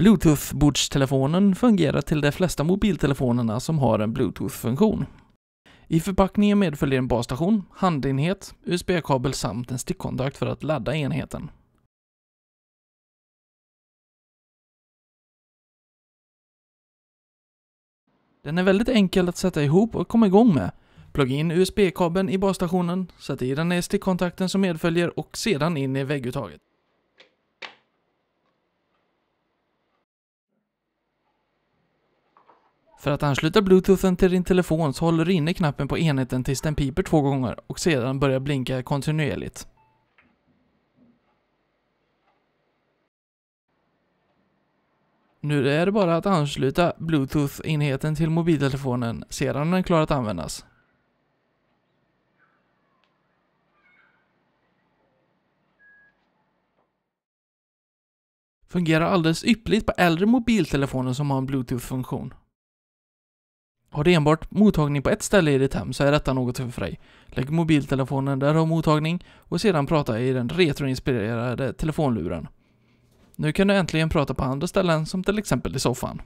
Bluetooth-bordstelefonen fungerar till de flesta mobiltelefonerna som har en Bluetooth-funktion. I förpackningen medföljer en basstation, handenhet, USB-kabel samt en stickkontakt för att ladda enheten. Den är väldigt enkel att sätta ihop och komma igång med. Plugga in USB-kabeln i basstationen, sätt i den i stickkontakten som medföljer och sedan in i vägguttaget. För att ansluta bluetoothen till din telefon så håller du inne knappen på enheten tills den piper två gånger och sedan börjar blinka kontinuerligt. Nu är det bara att ansluta bluetooth-enheten till mobiltelefonen sedan den är klar att användas. Fungerar alldeles yppligt på äldre mobiltelefoner som har en bluetooth-funktion. Har du enbart mottagning på ett ställe i ditt hem så är detta något för dig. Lägg mobiltelefonen där du har mottagning och sedan prata i den retroinspirerade telefonluren. Nu kan du äntligen prata på andra ställen som till exempel i soffan.